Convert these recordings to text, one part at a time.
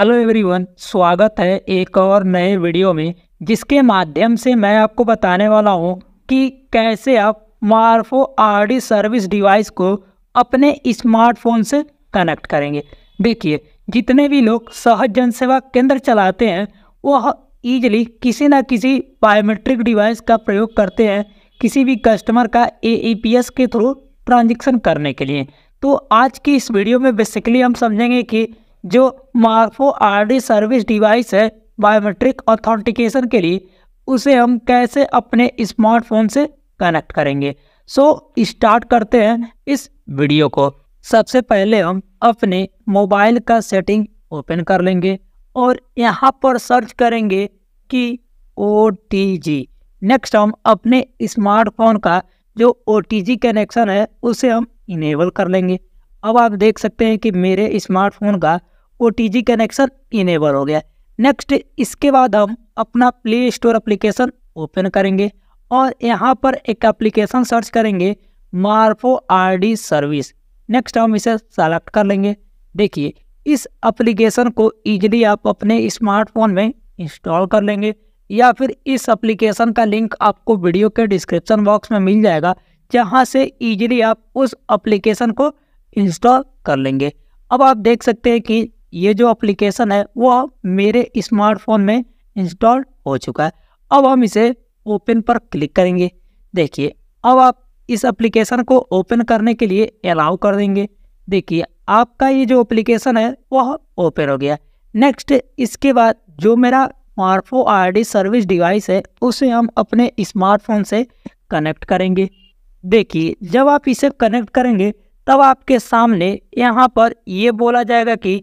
hello everyone स्वागत है एक और नए वीडियो में जिसके माध्यम से मैं आपको बताने वाला हूं कि कैसे आप मार्फो आरडी सर्विस डिवाइस को अपने स्मार्टफोन से कनेक्ट करेंगे देखिए जितने भी लोग सहज जनसेवा केंद्र चलाते हैं वह ईजिली किसी ना किसी बायोमेट्रिक डिवाइस का प्रयोग करते हैं किसी भी कस्टमर का ए e के थ्रू ट्रांजेक्शन करने के लिए तो आज की इस वीडियो में बेसिकली हम समझेंगे कि जो मार्फो आर सर्विस डिवाइस है बायोमेट्रिक ऑथेंटिकेशन के लिए उसे हम कैसे अपने स्मार्टफोन से कनेक्ट करेंगे सो so, स्टार्ट करते हैं इस वीडियो को सबसे पहले हम अपने मोबाइल का सेटिंग ओपन कर लेंगे और यहाँ पर सर्च करेंगे कि ओ नेक्स्ट हम अपने स्मार्टफोन का जो ओ कनेक्शन है उसे हम इनेबल कर लेंगे अब आप देख सकते हैं कि मेरे स्मार्टफोन का ओ कनेक्शन इनेबल हो गया नेक्स्ट इसके बाद हम अपना प्ले स्टोर अप्लीकेशन ओपन करेंगे और यहाँ पर एक एप्लीकेशन सर्च करेंगे मार्फो आर सर्विस नेक्स्ट हम इसे सेलेक्ट कर लेंगे देखिए इस एप्लीकेशन को ईजिली आप अपने स्मार्टफोन में इंस्टॉल कर लेंगे या फिर इस एप्लीकेशन का लिंक आपको वीडियो के डिस्क्रिप्शन बॉक्स में मिल जाएगा जहाँ से ईजिली आप उस एप्लीकेशन को इंस्टॉल कर लेंगे अब आप देख सकते हैं कि ये जो एप्लीकेशन है वो मेरे स्मार्टफोन में इंस्टॉल हो चुका है अब हम इसे ओपन पर क्लिक करेंगे देखिए अब आप इस एप्लीकेशन को ओपन करने के लिए अलाउ कर देंगे देखिए आपका ये जो एप्लीकेशन है वह ओपन हो गया नेक्स्ट इसके बाद जो मेरा मार्फो आर सर्विस डिवाइस है उसे हम अपने स्मार्टफोन से कनेक्ट करेंगे देखिए जब आप इसे कनेक्ट करेंगे तब आपके सामने यहाँ पर ये बोला जाएगा कि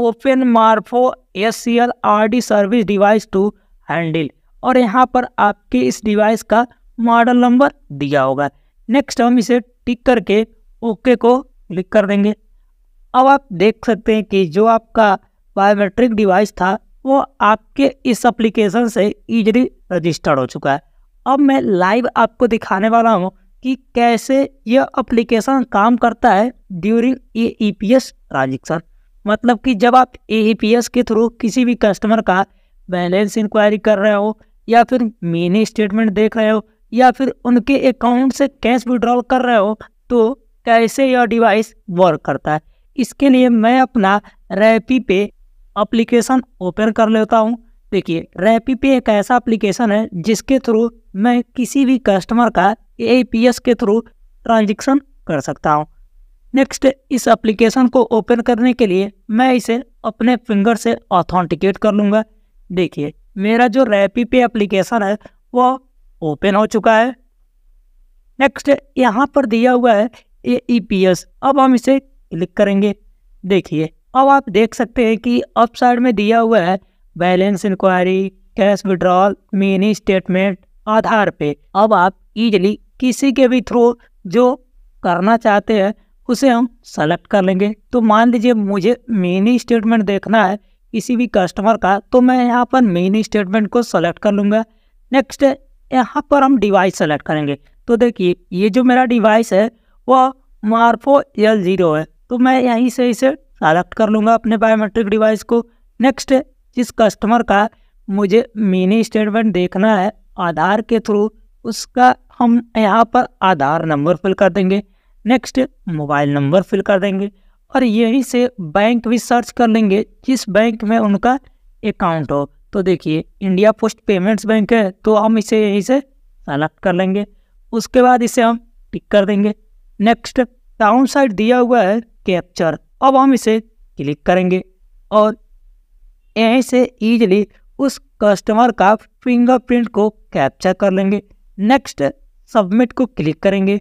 open Morpho S R D service device to handle और यहाँ पर आपके इस डिवाइस का मॉडल नंबर दिया होगा नेक्स्ट हम इसे टिक करके ओके को क्लिक कर देंगे अब आप देख सकते हैं कि जो आपका बायोमेट्रिक डिवाइस था वो आपके इस एप्लीकेशन से ईजिली रजिस्टर्ड हो चुका है अब मैं लाइव आपको दिखाने वाला हूँ कि कैसे यह एप्लीकेशन काम करता है during A E P S transaction मतलब कि जब आप ए के थ्रू किसी भी कस्टमर का बैलेंस इंक्वायरी कर रहे हो या फिर मिनी स्टेटमेंट देख रहे हो या फिर उनके अकाउंट से कैश विड्रॉल कर रहे हो तो कैसे यह डिवाइस वर्क करता है इसके लिए मैं अपना रैपी पे अप्लीकेशन ओपन कर लेता हूँ देखिए रैपी पे एक ऐसा अप्लीकेशन है जिसके थ्रू मैं किसी भी कस्टमर का ए के थ्रू ट्रांजेक्शन कर सकता हूँ नेक्स्ट इस एप्लीकेशन को ओपन करने के लिए मैं इसे अपने फिंगर से ऑथेंटिकेट कर लूँगा देखिए मेरा जो रैपी पे एप्लीकेशन है वो ओपन हो चुका है नेक्स्ट यहाँ पर दिया हुआ है ये ई पी एस अब हम इसे क्लिक करेंगे देखिए अब आप देख सकते हैं कि अप साइड में दिया हुआ है balance enquiry cash withdrawal mini statement Aadhaar pay अब आप इजली किसी के भी थ्रू जो करना चाहते हैं उसे हम सेलेक्ट कर लेंगे तो मान लीजिए मुझे मिनी स्टेटमेंट देखना है किसी भी कस्टमर का तो मैं यहाँ पर मिनी स्टेटमेंट को सेलेक्ट कर लूँगा नेक्स्ट यहाँ पर हम डिवाइस सेलेक्ट करेंगे तो देखिए ये जो मेरा डिवाइस है वह मार्फो एल ज़ीरो है तो मैं यहीं से इसे सेलेक्ट कर लूँगा अपने बायोमेट्रिक डिवाइस को नेक्स्ट जिस कस्टमर का मुझे मिनी स्टेटमेंट देखना है आधार के थ्रू उसका हम यहाँ पर आधार नंबर फिल कर देंगे नेक्स्ट मोबाइल नंबर फिल कर देंगे और यहीं से बैंक भी सर्च कर लेंगे जिस बैंक में उनका अकाउंट हो तो देखिए इंडिया पोस्ट पेमेंट्स बैंक है तो हम इसे यहीं से सेलेक्ट कर लेंगे उसके बाद इसे हम टिक कर देंगे नेक्स्ट टाउन साइड दिया हुआ है कैप्चर अब हम इसे क्लिक करेंगे और यहीं से ईजिली उस कस्टमर का फिंगरप्रिंट को कैप्चर कर लेंगे नेक्स्ट सबमिट को क्लिक करेंगे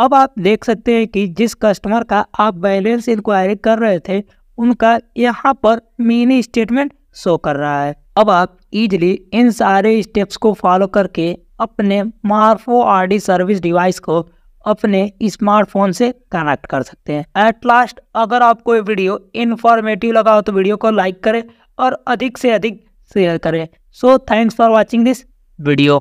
अब आप देख सकते हैं कि जिस कस्टमर का आप बैलेंस इंक्वायरी कर रहे थे उनका यहाँ पर मिनी स्टेटमेंट शो कर रहा है अब आप इजिली इन सारे स्टेप्स को फॉलो करके अपने मार्फो आर सर्विस डिवाइस को अपने स्मार्टफोन से कनेक्ट कर सकते हैं एट लास्ट अगर आपको ये वीडियो इन्फॉर्मेटिव लगा हो तो वीडियो को लाइक करें और अधिक से अधिक शेयर करें so thanks for watching this video